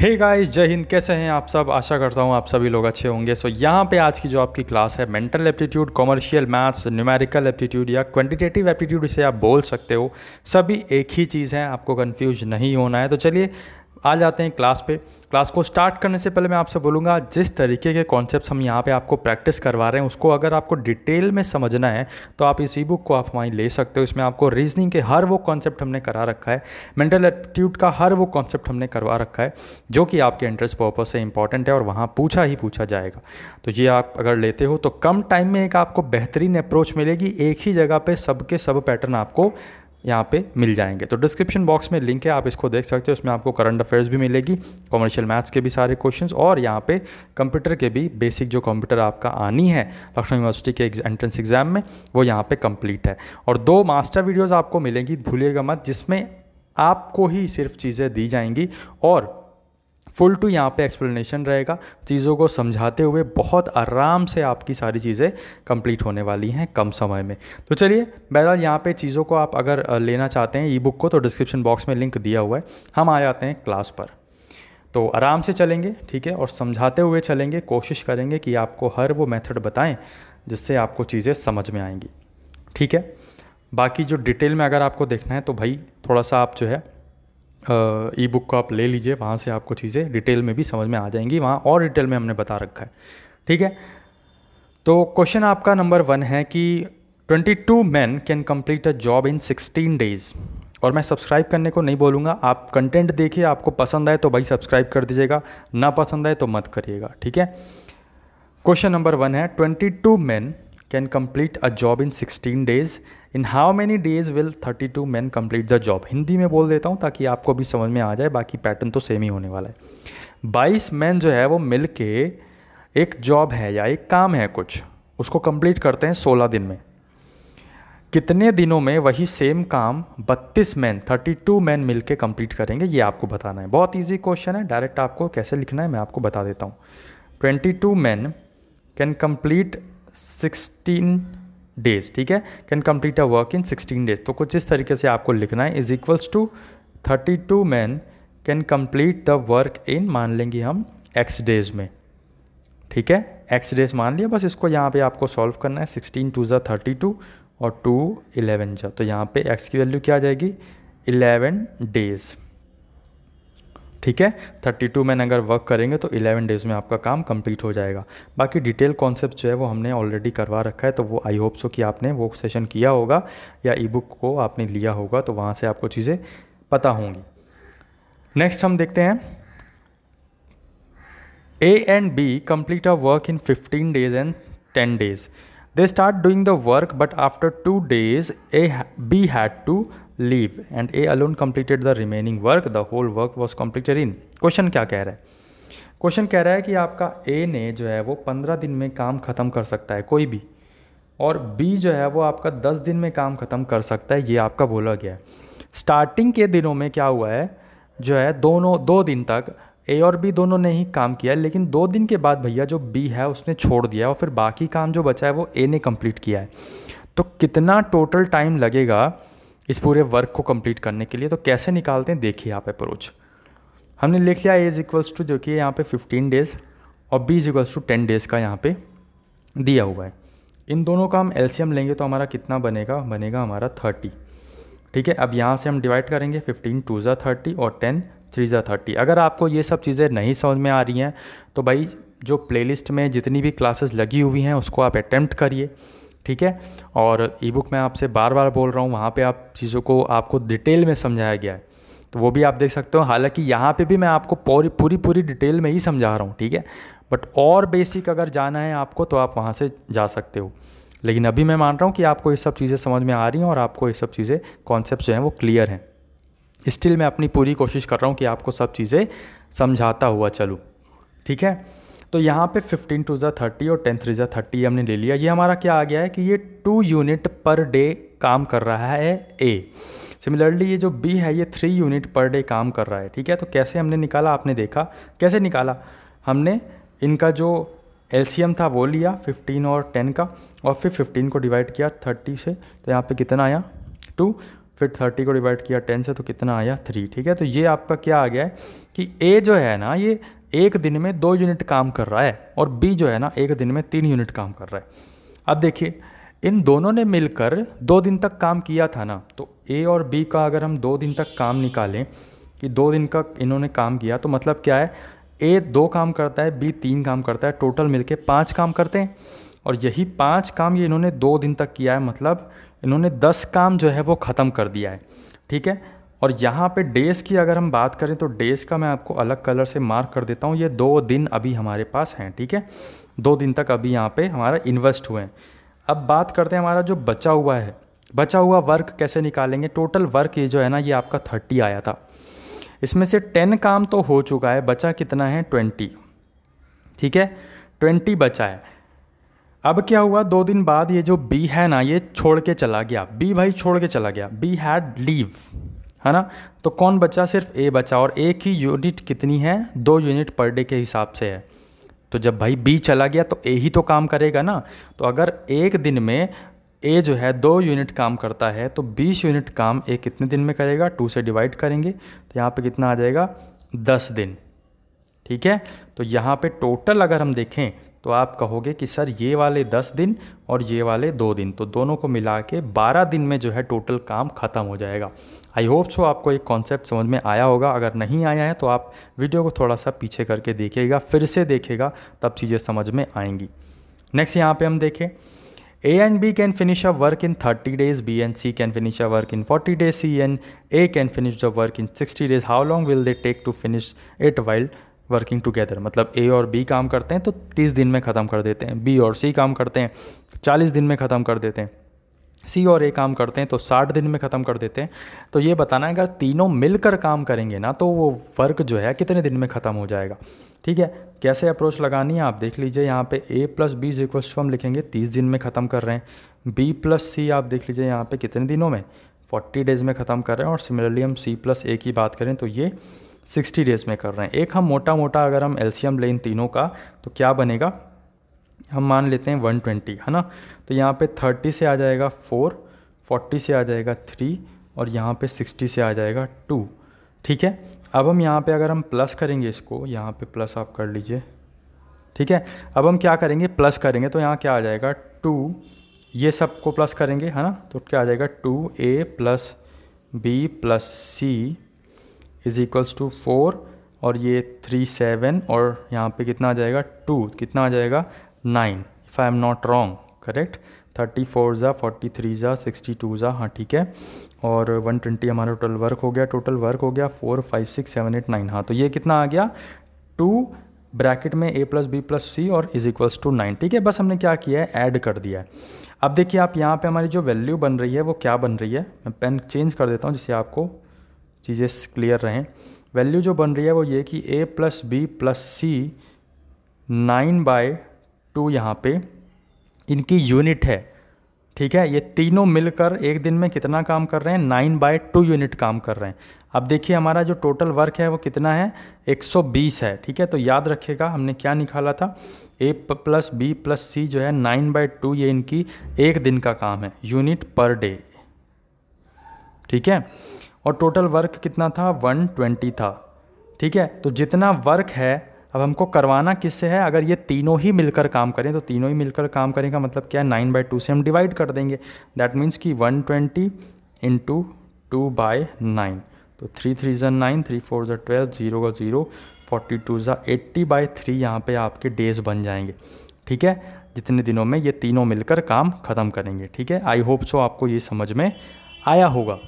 Hey guys जय हिंद कैसे हैं आप सब आशा करता हूं आप सभी लोग अच्छे होंगे सो so, यहाँ पे आज की जो आपकी क्लास है mental aptitude commercial maths numerical aptitude या क्वांटिटेटिव एप्टीट्यूड इसे आप बोल सकते हो सभी एक ही चीज़ है आपको कन्फ्यूज नहीं होना है तो चलिए आ जाते हैं क्लास पे क्लास को स्टार्ट करने से पहले मैं आपसे बोलूँगा जिस तरीके के कॉन्सेप्ट्स हम यहाँ पे आपको प्रैक्टिस करवा रहे हैं उसको अगर आपको डिटेल में समझना है तो आप इस ई बुक को आप हमारी ले सकते हो इसमें आपको रीजनिंग के हर वो कॉन्सेप्ट हमने करा रखा है मेंटल एप्टीट्यूड का हर वो कॉन्सेप्ट हमने करवा रखा है जो कि आपके इंटरेस्ट पर्पज से इंपॉर्टेंट है और वहाँ पूछा ही पूछा जाएगा तो ये आप अगर लेते हो तो कम टाइम में एक आपको बेहतरीन अप्रोच मिलेगी एक ही जगह पर सबके सब पैटर्न आपको यहाँ पे मिल जाएंगे तो डिस्क्रिप्शन बॉक्स में लिंक है आप इसको देख सकते हो उसमें आपको करंट अफेयर्स भी मिलेगी कॉमर्शियल मैथ्स के भी सारे क्वेश्चंस और यहाँ पे कंप्यूटर के भी बेसिक जो कंप्यूटर आपका आनी है लखनऊ यूनिवर्सिटी के एंट्रेंस एग्जाम में वो यहाँ पे कंप्लीट है और दो मास्टर वीडियोज़ आपको मिलेंगी भूलिएगा मत जिसमें आपको ही सिर्फ चीज़ें दी जाएंगी और फुल टू यहाँ पे एक्सप्लेनेशन रहेगा चीज़ों को समझाते हुए बहुत आराम से आपकी सारी चीज़ें कंप्लीट होने वाली हैं कम समय में तो चलिए बहरहाल यहाँ पे चीज़ों को आप अगर लेना चाहते हैं ई बुक को तो डिस्क्रिप्शन बॉक्स में लिंक दिया हुआ है हम आ जाते हैं क्लास पर तो आराम से चलेंगे ठीक है और समझाते हुए चलेंगे कोशिश करेंगे कि आपको हर वो मेथड बताएं जिससे आपको चीज़ें समझ में आएंगी ठीक है बाकी जो डिटेल में अगर आपको देखना है तो भाई थोड़ा सा आप जो है ई बुक को आप ले लीजिए वहाँ से आपको चीज़ें डिटेल में भी समझ में आ जाएंगी वहाँ और डिटेल में हमने बता रखा है ठीक है तो क्वेश्चन आपका नंबर वन है कि 22 man can complete a job in 16 days और मैं सब्सक्राइब करने को नहीं बोलूँगा आप कंटेंट देखिए आपको पसंद आए तो भाई सब्सक्राइब कर दीजिएगा ना पसंद आए तो मत करिएगा ठीक है क्वेश्चन नंबर वन है 22 man can complete a job in sixteen days in how many days will thirty two man complete the job Hindi में बोल देता हूँ ताकि आपको भी समझ में आ जाए बाकी पैटर्न तो सेम ही होने वाला है बाईस मैन जो है वो मिल के एक जॉब है या एक काम है कुछ उसको कंप्लीट करते हैं सोलह दिन में कितने दिनों में वही सेम काम बत्तीस मैन थर्टी टू मैन मिल के कम्प्लीट करेंगे ये आपको बताना है बहुत ईजी क्वेश्चन है डायरेक्ट आपको कैसे लिखना है मैं आपको बता देता हूँ twenty two man can complete sixteen days ठीक है can complete a work in sixteen days तो कुछ इस तरीके से आपको लिखना है is equals to thirty two man can complete the work in मान लेंगे हम एक्स डेज में ठीक है एक्स डेज मान लिया बस इसको यहाँ पे आपको सॉल्व करना है सिक्सटीन टू ज़ा थर्टी टू और टू इलेवन जा तो यहाँ पे एक्स की वैल्यू क्या आ जाएगी इलेवन डेज़ ठीक है 32 मैन अगर वर्क करेंगे तो 11 डेज़ में आपका काम कंप्लीट हो जाएगा बाकी डिटेल कॉन्सेप्ट जो है वो हमने ऑलरेडी करवा रखा है तो वो आई होप सो कि आपने वो सेशन किया होगा या ई बुक को आपने लिया होगा तो वहाँ से आपको चीज़ें पता होंगी नेक्स्ट हम देखते हैं A and B complete a work in 15 days and 10 days they start doing the work but after two days A B had to leave and A alone completed the remaining work the whole work was completed in question क्या कह रहा है question कह रहा है कि आपका ए ने जो है वो पंद्रह दिन में काम ख़त्म कर सकता है कोई भी और बी जो है वो आपका दस दिन में काम ख़त्म कर सकता है ये आपका बोला गया है स्टार्टिंग के दिनों में क्या हुआ है जो है दोनों दो दिन तक ए और बी दोनों ने ही काम किया लेकिन दो दिन के बाद भैया जो बी है उसने छोड़ दिया और फिर बाकी काम जो बचा है वो ए ने कंप्लीट किया है तो कितना टोटल टाइम लगेगा इस पूरे वर्क को कंप्लीट करने के लिए तो कैसे निकालते हैं देखिए आप अप्रोच हमने लिख लिया एज इक्वल्स टू जो कि यहाँ पे 15 डेज़ और B is equals to ten days का यहाँ पे दिया हुआ है इन दोनों का हम एलसीएम लेंगे तो हमारा कितना बनेगा बनेगा हमारा थर्टी ठीक है अब यहाँ से हम डिवाइड करेंगे फिफ्टीन टू ज़ा थर्टी और टेन थ्री ज़ा थर्टी अगर आपको ये सब चीज़ें नहीं समझ में आ रही हैं तो भाई जो प्लेलिस्ट में जितनी भी क्लासेस लगी हुई हैं उसको आप अटैम्प्ट करिए ठीक है और ई बुक मैं आपसे बार बार बोल रहा हूँ वहाँ पर आप चीज़ों को आपको डिटेल में समझाया गया है तो वो भी आप देख सकते हो हालांकि यहाँ पे भी मैं आपको पूरी पूरी पूरी डिटेल में ही समझा रहा हूँ ठीक है बट और बेसिक अगर जाना है आपको तो आप वहाँ से जा सकते हो लेकिन अभी मैं मान रहा हूँ कि आपको ये सब चीज़ें समझ में आ रही हैं और आपको ये सब चीज़ें कॉन्सेप्ट जो हैं वो क्लियर हैं स्टिल मैं अपनी पूरी कोशिश कर रहा हूँ कि आपको सब चीज़ें समझाता हुआ चलूँ ठीक है तो यहाँ पे फिफ्टीन टू ज़ा थर्टी और टेन थ्री ज़ा थर्टी हमने ले लिया ये हमारा क्या आ गया है कि ये टू यूनिट पर डे काम कर रहा है ए सिमिलरली ये जो बी है ये थ्री यूनिट पर डे काम कर रहा है ठीक है तो कैसे हमने निकाला आपने देखा कैसे निकाला हमने इनका जो एल था वो लिया 15 और 10 का और फिर 15 को डिवाइड किया 30 से तो यहाँ पे कितना आया 2 फिर 30 को डिवाइड किया 10 से तो कितना आया 3 ठीक है तो ये आपका क्या आ गया है कि ए जो है ना ये एक दिन में दो यूनिट काम कर रहा है और बी जो है ना एक दिन में तीन यूनिट काम कर रहा है अब देखिए इन दोनों ने मिलकर दो दिन तक काम किया था ना तो ए और बी का अगर हम दो दिन तक काम निकालें कि दो दिन का इन्होंने काम किया तो मतलब क्या है ए दो काम करता है बी तीन काम करता है टोटल मिलके पाँच काम करते हैं और यही पाँच काम ये इन्होंने दो दिन तक किया है मतलब इन्होंने दस काम जो है वो ख़त्म कर दिया है ठीक है और यहाँ पे डेज़ की अगर हम बात करें तो डेज़ का मैं आपको अलग कलर से मार्क कर देता हूँ ये दो दिन अभी हमारे पास हैं ठीक है दो दिन तक अभी यहाँ पे हमारा इन्वेस्ट हुए हैं अब बात करते हैं हमारा जो बचा हुआ है बचा हुआ वर्क कैसे निकालेंगे टोटल वर्क ये जो है ना ये आपका थर्टी आया था इसमें से टेन काम तो हो चुका है बचा कितना है ट्वेंटी ठीक है ट्वेंटी बचा है अब क्या हुआ दो दिन बाद ये जो बी है ना ये छोड़ के चला गया बी भाई छोड़ के चला गया बी हैड लीव है ना तो कौन बचा सिर्फ ए बचा और ए की यूनिट कितनी है दो यूनिट पर डे के हिसाब से है तो जब भाई बी चला गया तो ए ही तो काम करेगा ना तो अगर एक दिन में ए जो है दो यूनिट काम करता है तो बीस यूनिट काम ए कितने दिन में करेगा टू से डिवाइड करेंगे तो यहाँ पे कितना आ जाएगा दस दिन ठीक है तो यहाँ पे टोटल अगर हम देखें तो आप कहोगे कि सर ये वाले दस दिन और ये वाले दो दिन तो दोनों को मिला के बारह दिन में जो है टोटल काम ख़त्म हो जाएगा आई होप सो आपको एक कॉन्सेप्ट समझ में आया होगा अगर नहीं आया है तो आप वीडियो को थोड़ा सा पीछे करके देखिएगा फिर से देखेगा तब चीज़ें समझ में आएंगी नेक्स्ट यहाँ पे हम देखें A and B can finish a work in thirty days B and C can finish a work in forty days C and A can finish the work in sixty days how long will they take to finish it while working together मतलब A और B काम करते हैं तो तीस दिन में ख़त्म कर देते हैं बी और सी काम करते हैं चालीस दिन में ख़त्म कर देते हैं सी और ए काम करते हैं तो साठ दिन में ख़त्म कर देते हैं तो ये बताना है अगर तीनों मिलकर काम करेंगे ना तो वो वर्क जो है कितने दिन में ख़त्म हो जाएगा ठीक है कैसे अप्रोच लगानी है आप देख लीजिए यहाँ पे A plus B is equals to हम लिखेंगे तीस दिन में ख़त्म कर रहे हैं बी प्लस सी आप देख लीजिए यहाँ पे कितने दिनों में फोर्टी डेज़ में ख़त्म कर रहे हैं और सिमिलरली हम सी प्लस ए की बात करें तो ये सिक्सटी डेज़ में कर रहे हैं एक हम मोटा मोटा अगर हम एल्शियम लें तीनों का तो क्या बनेगा हम मान लेते हैं वन ट्वेंटी है ना तो यहाँ पे थर्टी से आ जाएगा फोर फोर्टी से आ जाएगा थ्री और यहाँ पे सिक्सटी से आ जाएगा टू ठीक है अब हम यहाँ पे अगर हम प्लस करेंगे इसको यहाँ पे प्लस आप कर लीजिए ठीक है अब हम क्या करेंगे प्लस करेंगे तो यहाँ क्या आ जाएगा टू ये सब को प्लस करेंगे है ना तो क्या आ जाएगा two A plus B plus C is equals to four और ये थ्री सेवन और यहाँ पे कितना आ जाएगा टू कितना आ जाएगा nine if I am not wrong correct thirty four ज़ा फोर्टी थ्री ज़ा सिक्सटी टू ज़ा हाँ ठीक है और वन ट्वेंटी हमारा टोटल वर्क हो गया टोटल वर्क हो गया four five six seven eight nine हाँ तो ये कितना आ गया टू ब्रैकेट में A plus B plus C और इज इक्वल्स टू नाइन ठीक है बस हमने क्या किया है ऐड कर दिया है अब देखिए आप यहाँ पे हमारी जो वैल्यू बन रही है वो क्या बन रही है मैं पेन चेंज कर देता हूँ जिससे आपको चीज़ें क्लियर रहें वैल्यू जो बन रही है वो ये कि A plus B plus C nine by two यहाँ पे इनकी यूनिट है ठीक है ये तीनों मिलकर एक दिन में कितना काम कर रहे हैं नाइन बाय टू यूनिट काम कर रहे हैं अब देखिए हमारा जो टोटल वर्क है वो कितना है 120 है ठीक है तो याद रखिएगा हमने क्या निकाला था A plus B plus C जो है नाइन बाय टू ये इनकी एक दिन का काम है यूनिट पर डे ठीक है और टोटल वर्क कितना था वन था ठीक है तो जितना वर्क है अब हमको करवाना किससे है अगर ये तीनों ही मिलकर काम करें तो तीनों ही मिलकर काम करें का मतलब क्या है नाइन बाई टू से हम डिवाइड कर देंगे दैट मीन्स कि one twenty into two by nine तो थ्री थ्री ज़ा नाइन थ्री फोर ज़ा ट्वेल्व ज़ीरो का ज़ीरो फोर्टी टू ज़ा एट्टी बाई थ्री यहाँ पर आपके डेज़ बन जाएंगे ठीक है जितने दिनों में ये तीनों मिलकर काम ख़त्म करेंगे ठीक है आई होप सो आपको ये समझ में आया होगा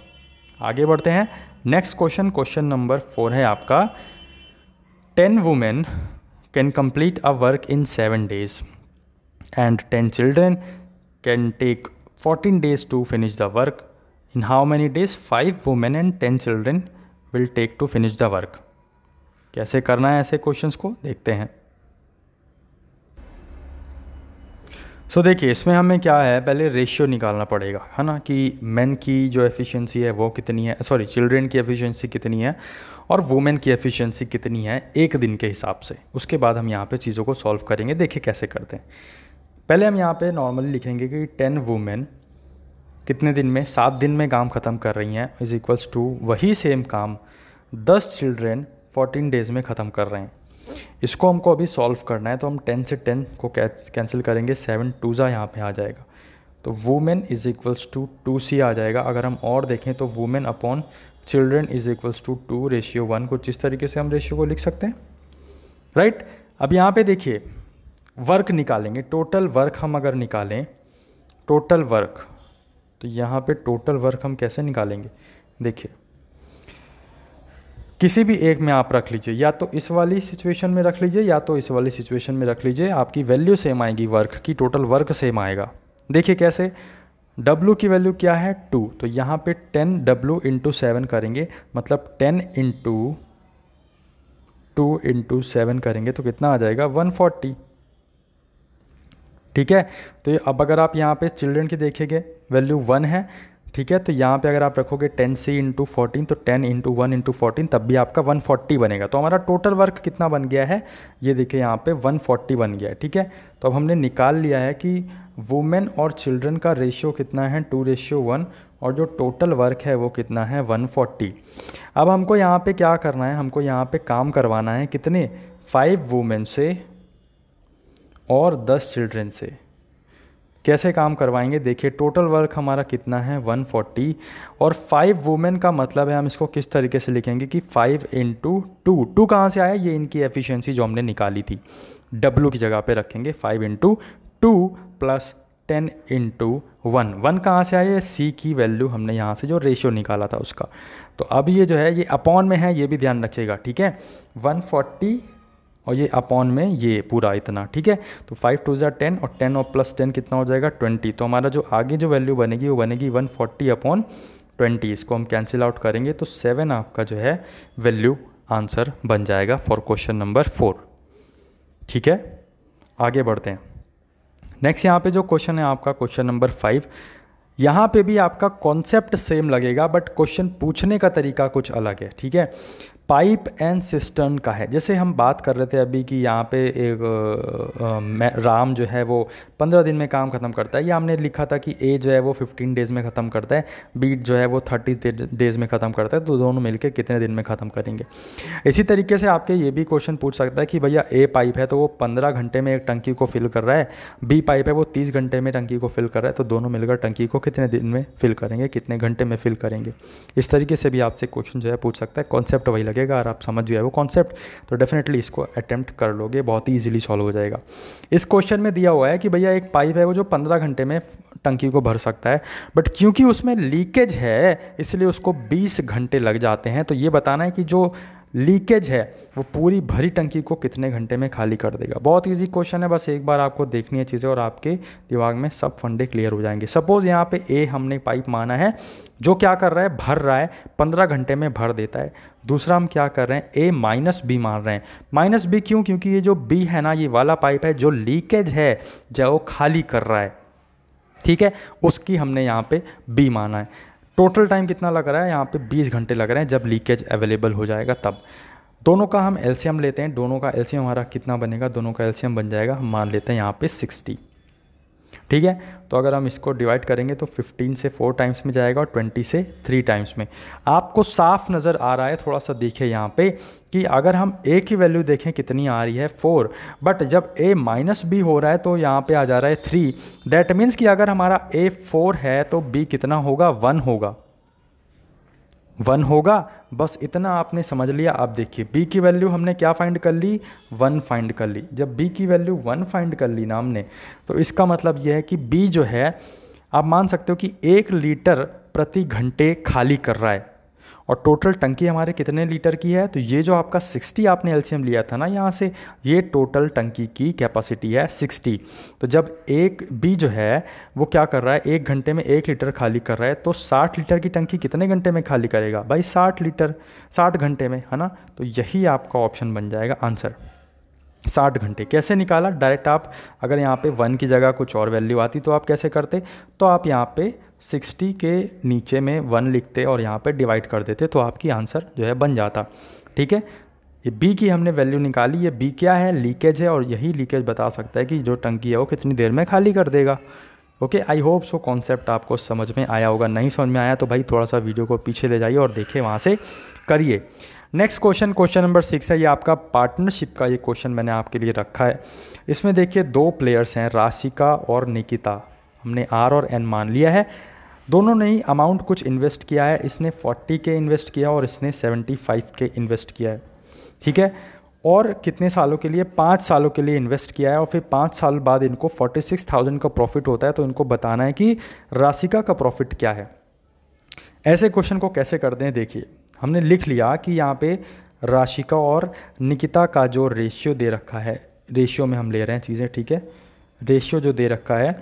आगे बढ़ते हैं next question question number four है आपका ten women can complete a work in seven days and ten children can take fourteen days to finish the work in how many days five women and ten children will take to finish the work कैसे करना है ऐसे question को देखते हैं सो so, देखिए इसमें हमें क्या है पहले रेशियो निकालना पड़ेगा है ना कि मेन की जो एफिशिएंसी है वो कितनी है सॉरी चिल्ड्रन की एफिशिएंसी कितनी है और वुमेन की एफिशिएंसी कितनी है एक दिन के हिसाब से उसके बाद हम यहाँ पे चीज़ों को सॉल्व करेंगे देखिए कैसे करते हैं पहले हम यहाँ पे नॉर्मली लिखेंगे कि टेन वुमेन कितने दिन में सात दिन में काम ख़त्म कर रही हैं इज़ इक्वल्स टू वही सेम काम दस चिल्ड्रेन फोर्टीन डेज़ में ख़त्म कर रहे हैं इसको हमको अभी सॉल्व करना है तो हम टेन से टेन को कैंसिल करेंगे सेवन टू ज़ा यहाँ पर आ जाएगा तो women is equals to two C आ जाएगा अगर हम और देखें तो women upon children is equals to two ratio one कुछ इस तरीके से हम रेशियो को लिख सकते हैं राइट right? अब यहाँ पे देखिए वर्क निकालेंगे टोटल वर्क हम अगर निकालें टोटल वर्क तो यहाँ पे टोटल वर्क हम कैसे निकालेंगे देखिए किसी भी एक में आप रख लीजिए या तो इस वाली सिचुएशन में रख लीजिए या तो इस वाली सिचुएशन में रख लीजिए आपकी वैल्यू सेम आएगी वर्क की टोटल वर्क सेम आएगा देखिए कैसे W की वैल्यू क्या है टू तो यहाँ पे टेन डब्ल्यू इंटू सेवन करेंगे मतलब ten into two into seven करेंगे तो कितना आ जाएगा वन फोर्टी ठीक है तो अब अगर आप यहाँ पे चिल्ड्रन की देखेंगे वैल्यू वन है ठीक है तो यहाँ पे अगर आप रखोगे टेन सी इंटू फोर्टीन तो ten into one into fourteen तब भी आपका वन फोर्टी बनेगा तो हमारा टोटल वर्क कितना बन गया है ये देखिए यहाँ पे वन फोर्टी बन गया है ठीक है तो अब हमने निकाल लिया है कि वुमेन और चिल्ड्रन का रेशियो कितना है टू रेशियो वन और जो टोटल वर्क है वो कितना है वन फोर्टी अब हमको यहाँ पर क्या करना है हमको यहाँ पर काम करवाना है कितने फाइव वुमेन से और दस चिल्ड्रन से कैसे काम करवाएंगे देखिए टोटल वर्क हमारा कितना है 140 और फाइव वुमेन का मतलब है हम इसको किस तरीके से लिखेंगे कि फाइव इंटू टू टू कहाँ से आया ये इनकी एफिशिएंसी जो हमने निकाली थी डब्लू की जगह पे रखेंगे five into two plus ten into one one कहाँ से आया सी की वैल्यू हमने यहाँ से जो रेशियो निकाला था उसका तो अब ये जो है ये अपॉन में है ये भी ध्यान रखिएगा ठीक है वन फोर्टी और ये अपॉन में ये पूरा इतना ठीक है तो फाइव टू ज़ा टेन और टेन और प्लस टेन कितना हो जाएगा ट्वेंटी तो हमारा जो आगे जो वैल्यू बनेगी वो बनेगी वन फोर्टी अपॉन ट्वेंटी इसको हम कैंसिल आउट करेंगे तो सेवन आपका जो है वैल्यू आंसर बन जाएगा फॉर क्वेश्चन नंबर फोर ठीक है आगे बढ़ते हैं नेक्स्ट यहाँ पे जो क्वेश्चन है आपका क्वेश्चन नंबर फाइव यहाँ पे भी आपका कॉन्सेप्ट सेम लगेगा बट क्वेश्चन पूछने का तरीका कुछ अलग है ठीक है पाइप एंड सिस्टर्न का है जैसे हम बात कर रहे थे अभी कि यहाँ पे एक राम जो है वो पंद्रह दिन में काम ख़त्म करता है या हमने लिखा था कि ए जो है वो फिफ्टीन डेज़ में ख़त्म करता है बीट जो है वो थर्टी डेज़ में ख़त्म करता है तो दोनों मिलकर कितने दिन में ख़त्म करेंगे इसी तरीके से आपके ये भी क्वेश्चन पूछ सकता है कि भैया ए पाइप है तो वो पंद्रह घंटे में एक टंकी को फिल कर रहा है बी पाइप है वो तीस घंटे में टंकी को फिल कर रहा है तो दोनों मिलकर टंकी को कितने दिन में फिल करेंगे कितने घंटे में फिल करेंगे इस तरीके से भी आपसे क्वेश्चन जो है पूछ सकता है कॉन्सेप्ट वही लगे समझिएगा और आप समझ गए वो कॉन्सेप्ट तो डेफिनेटली इसको अटैम्प्ट कर लोगे बहुत ही ईजिली सॉल्व हो जाएगा इस क्वेश्चन में दिया हुआ है कि भैया एक पाइप है वो जो पंद्रह घंटे में टंकी को भर सकता है बट क्योंकि उसमें लीकेज है इसलिए उसको बीस घंटे लग जाते हैं तो ये बताना है कि जो लीकेज है वो पूरी भरी टंकी को कितने घंटे में खाली कर देगा बहुत इजी क्वेश्चन है बस एक बार आपको देखनी है चीज़ें और आपके दिमाग में सब फंडे क्लियर हो जाएंगे सपोज़ यहाँ पे ए हमने पाइप माना है जो क्या कर रहा है भर रहा है पंद्रह घंटे में भर देता है दूसरा हम क्या कर रहे हैं ए माइनस बी मान रहे हैं माइनस बी क्यों क्योंकि ये जो बी है ना ये वाला पाइप है जो लीकेज है जो वो खाली कर रहा है ठीक है उसकी हमने यहाँ पे बी माना है टोटल टाइम कितना लग रहा है यहाँ पे 20 घंटे लग रहे हैं जब लीकेज अवेलेबल हो जाएगा तब दोनों का हम एल्शियम लेते हैं दोनों का एल्शियम हमारा कितना बनेगा दोनों का एल्शियम बन जाएगा हम मान लेते हैं यहाँ पर सिक्सटी ठीक है तो अगर हम इसको डिवाइड करेंगे तो 15 से फोर टाइम्स में जाएगा और 20 से थ्री टाइम्स में आपको साफ नज़र आ रहा है थोड़ा सा देखिए यहाँ पे कि अगर हम ए की वैल्यू देखें कितनी आ रही है फोर बट जब ए माइनस बी हो रहा है तो यहाँ पे आ जा रहा है थ्री दैट मीन्स कि अगर हमारा ए फोर है तो बी कितना होगा वन होगा वन होगा बस इतना आपने समझ लिया आप देखिए बी की वैल्यू हमने क्या फाइंड कर ली वन फाइंड कर ली जब बी की वैल्यू वन फाइंड कर ली ना हमने तो इसका मतलब यह है कि बी जो है आप मान सकते हो कि एक लीटर प्रति घंटे खाली कर रहा है और टोटल टंकी हमारे कितने लीटर की है तो ये जो आपका 60 आपने एलसीएम लिया था ना यहाँ से ये टोटल टंकी की कैपेसिटी है 60 तो जब एक बी जो है वो क्या कर रहा है एक घंटे में एक लीटर खाली कर रहा है तो 60 लीटर की टंकी कितने घंटे में खाली करेगा भाई 60 लीटर 60 घंटे में है ना तो यही आपका ऑप्शन बन जाएगा आंसर साठ घंटे कैसे निकाला डायरेक्ट आप अगर यहाँ पे वन की जगह कुछ और वैल्यू आती तो आप कैसे करते तो आप यहाँ पे सिक्सटी के नीचे में वन लिखते और यहाँ पे डिवाइड कर देते तो आपकी आंसर जो है बन जाता ठीक है ये बी की हमने वैल्यू निकाली ये बी क्या है लीकेज है और यही लीकेज बता सकता है कि जो टंकी है वो कितनी देर में खाली कर देगा okay I hope so concept आपको समझ में आया होगा नहीं समझ में आया तो भाई थोड़ा सा वीडियो को पीछे ले जाइए और देखिए वहाँ से करिए next question question number six है ये आपका पार्टनरशिप का ये क्वेश्चन मैंने आपके लिए रखा है इसमें देखिए दो प्लेयर्स हैं राशिका और निकिता हमने आर और एन मान लिया है दोनों ने ही अमाउंट कुछ इन्वेस्ट किया है इसने 40 के इन्वेस्ट किया और इसने 75 के इन्वेस्ट किया है ठीक है और कितने सालों के लिए पाँच सालों के लिए इन्वेस्ट किया है और फिर पाँच साल बाद इनको 46,000 का प्रॉफिट होता है तो इनको बताना है कि राशिका का प्रॉफिट क्या है ऐसे क्वेश्चन को कैसे कर दें देखिए हमने लिख लिया कि यहाँ पे राशिका और निकिता का जो रेशियो दे रखा है रेशियो में हम ले रहे हैं चीज़ें ठीक है रेशियो जो दे रखा है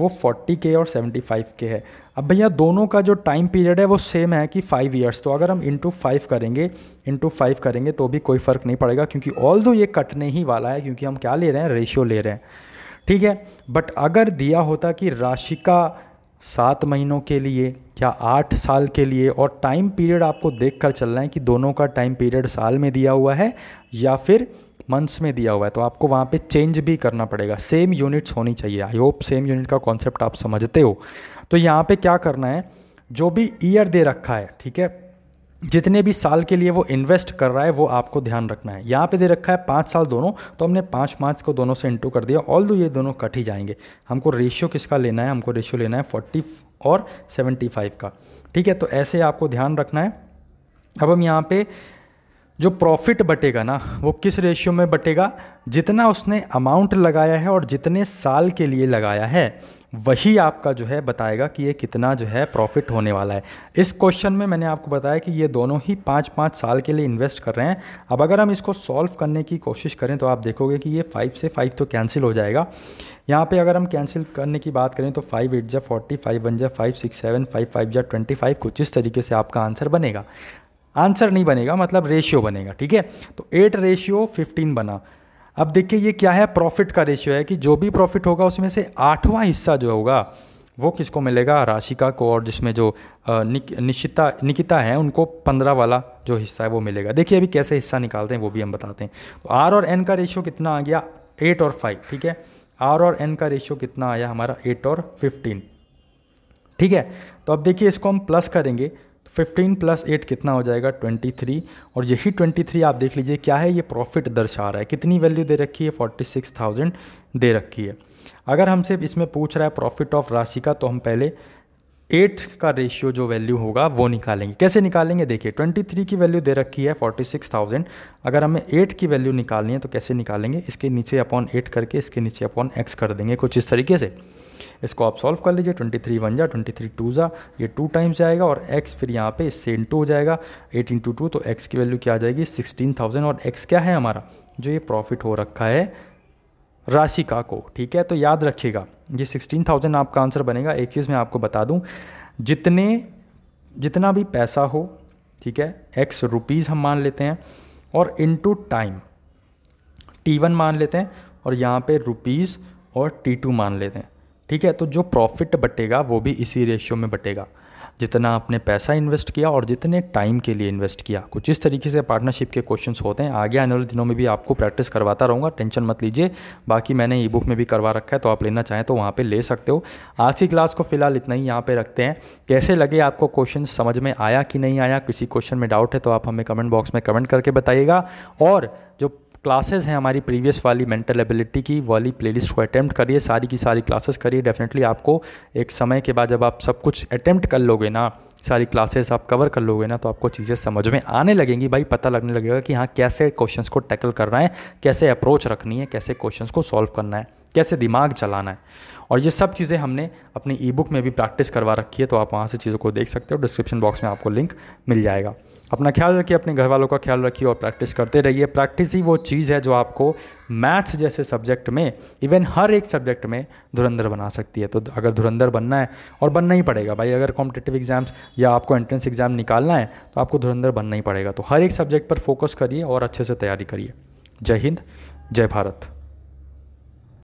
वो 40 के और 75 के है अब भैया दोनों का जो टाइम पीरियड है वो सेम है कि फाइव ईयर्स तो अगर हम इंटू फाइव करेंगे इंटू फाइव करेंगे तो भी कोई फ़र्क नहीं पड़ेगा क्योंकि ऑल दो ये कटने ही वाला है क्योंकि हम क्या ले रहे हैं रेशियो ले रहे हैं ठीक है बट अगर दिया होता कि राशि का सात महीनों के लिए या आठ साल के लिए और टाइम पीरियड आपको देख कर चलना है कि दोनों का टाइम पीरियड साल में दिया हुआ है या फिर मंथ्स में दिया हुआ है तो आपको वहाँ पे चेंज भी करना पड़ेगा सेम यूनिट्स होनी चाहिए आई होप सेम यूनिट का कॉन्सेप्ट आप समझते हो तो यहाँ पे क्या करना है जो भी ईयर दे रखा है ठीक है जितने भी साल के लिए वो इन्वेस्ट कर रहा है वो आपको ध्यान रखना है यहाँ पे दे रखा है पाँच साल दोनों तो हमने पाँच पाँच को दोनों से इंटू कर दिया ऑल दो ये दोनों कट ही जाएंगे हमको रेशियो किसका लेना है हमको रेशियो लेना है फोर्टी और सेवेंटी फाइव का ठीक है तो ऐसे आपको ध्यान रखना है अब हम यहाँ पे जो प्रॉफिट बटेगा ना वो किस रेशियो में बटेगा जितना उसने अमाउंट लगाया है और जितने साल के लिए लगाया है वही आपका जो है बताएगा कि ये कितना जो है प्रॉफिट होने वाला है इस क्वेश्चन में मैंने आपको बताया कि ये दोनों ही पाँच पाँच साल के लिए इन्वेस्ट कर रहे हैं अब अगर हम इसको सॉल्व करने की कोशिश करें तो आप देखोगे कि ये फाइव से फाइव तो कैंसिल हो जाएगा यहाँ पे अगर हम कैंसिल करने की बात करें तो फाइव एट जा फोर्टी फाइव वन जा five six seven five five जा ट्वेंटी फाइव कुछ इस तरीके से आपका आंसर बनेगा आंसर नहीं बनेगा मतलब रेशियो बनेगा ठीक है तो एट रेशियो फिफ्टीन बना अब देखिए ये क्या है प्रॉफिट का रेशियो है कि जो भी प्रॉफिट होगा उसमें से आठवां हिस्सा जो होगा वो किसको मिलेगा राशिका को और जिसमें जो निश्चिता निकिता है उनको पंद्रह वाला जो हिस्सा है वो मिलेगा देखिए अभी कैसे हिस्सा निकालते हैं वो भी हम बताते हैं तो आर और एन का रेशियो कितना आ गया एट और फाइव ठीक है आर और एन का रेशियो कितना आया हमारा एट और फिफ्टीन ठीक है तो अब देखिए इसको हम प्लस करेंगे फिफ्टीन प्लस एट कितना हो जाएगा ट्वेंटी थ्री और यही ट्वेंटी थ्री आप देख लीजिए क्या है ये प्रॉफिट दर्शा रहा है कितनी वैल्यू दे रखी है फोर्टी सिक्स थाउजेंड दे रखी है अगर हमसे इसमें पूछ रहा है प्रॉफिट ऑफ राशि का तो हम पहले एट का रेशियो जो वैल्यू होगा वो निकालेंगे कैसे निकालेंगे देखिए ट्वेंटी थ्री की वैल्यू दे रखी है फोर्टी सिक्स थाउजेंड अगर हमें 8 की वैल्यू निकालनी है तो कैसे निकालेंगे इसके नीचे अपॉन एट करके इसके नीचे अपॉन एक्स कर देंगे कुछ इस तरीके से इसको आप सॉल्व कर लीजिए ट्वेंटी थ्री वन जा ट्वेंटी थ्री टू जा ये टू टाइम्स जाएगा और एक्स फिर यहाँ पे इससे इंटू हो जाएगा एट इंटू टू तो एक्स की वैल्यू क्या आ जाएगी सिक्सटीन थाउजेंड और एक्स क्या है हमारा जो ये प्रॉफिट हो रखा है राशि का को ठीक है तो याद रखिएगा ये सिक्सटीन थाउजेंड आपका आंसर बनेगा एक चीज़ मैं आपको बता दूँ जितने जितना भी पैसा हो ठीक है एक्स रुपीज़ हम मान लेते हैं और इंटू टाइम टी वन मान लेते हैं और यहाँ पे रुपीज़ और टी टू मान लेते हैं ठीक है तो जो प्रॉफिट बटेगा वो भी इसी रेशियो में बटेगा जितना आपने पैसा इन्वेस्ट किया और जितने टाइम के लिए इन्वेस्ट किया कुछ इस तरीके से पार्टनरशिप के क्वेश्चंस होते हैं आगे आने वाले दिनों में भी आपको प्रैक्टिस करवाता रहूँगा टेंशन मत लीजिए बाकी मैंने ई बुक में भी करवा रखा है तो आप लेना चाहें तो वहाँ पर ले सकते हो आज की क्लास को फिलहाल इतना ही यहाँ पर रखते हैं कैसे लगे आपको क्वेश्चन समझ में आया कि नहीं आया किसी क्वेश्चन में डाउट है तो आप हमें कमेंट बॉक्स में कमेंट करके बताइएगा और जो क्लासेस हैं हमारी प्रीवियस वाली मेंटल एबिलिटी की वाली प्लेलिस्ट को अटैम्प्ट करिए सारी की सारी क्लासेस करिए डेफिनेटली आपको एक समय के बाद जब आप सब कुछ अटैम्प्ट कर लोगे ना सारी क्लासेस आप कवर कर लोगे ना तो आपको चीज़ें समझ में आने लगेंगी भाई पता लगने लगेगा कि हाँ कैसे क्वेश्चंस को टैकल करना है कैसे अप्रोच रखनी है कैसे क्वेश्चंस को सॉल्व करना है कैसे दिमाग चलाना है और ये सब चीज़ें हमने अपनी ई बुक में भी प्रैक्टिस करवा रखी है तो आप वहाँ से चीज़ों को देख सकते हो डिस्क्रिप्शन बॉक्स में आपको लिंक मिल जाएगा अपना ख्याल रखिए अपने घर वालों का ख्याल रखिए और प्रैक्टिस करते रहिए प्रैक्टिस ही वो चीज़ है जो आपको मैथ्स जैसे सब्जेक्ट में इवन हर एक सब्जेक्ट में धुरंधर बना सकती है तो अगर धुरंधर बनना है और बनना ही पड़ेगा भाई अगर कॉम्पिटेटिव एग्जाम्स या आपको एंट्रेंस एग्ज़ाम निकालना है तो आपको धुरंधर बनना ही पड़ेगा तो हर एक सब्जेक्ट पर फोकस करिए और अच्छे से तैयारी करिए जय हिंद जय भारत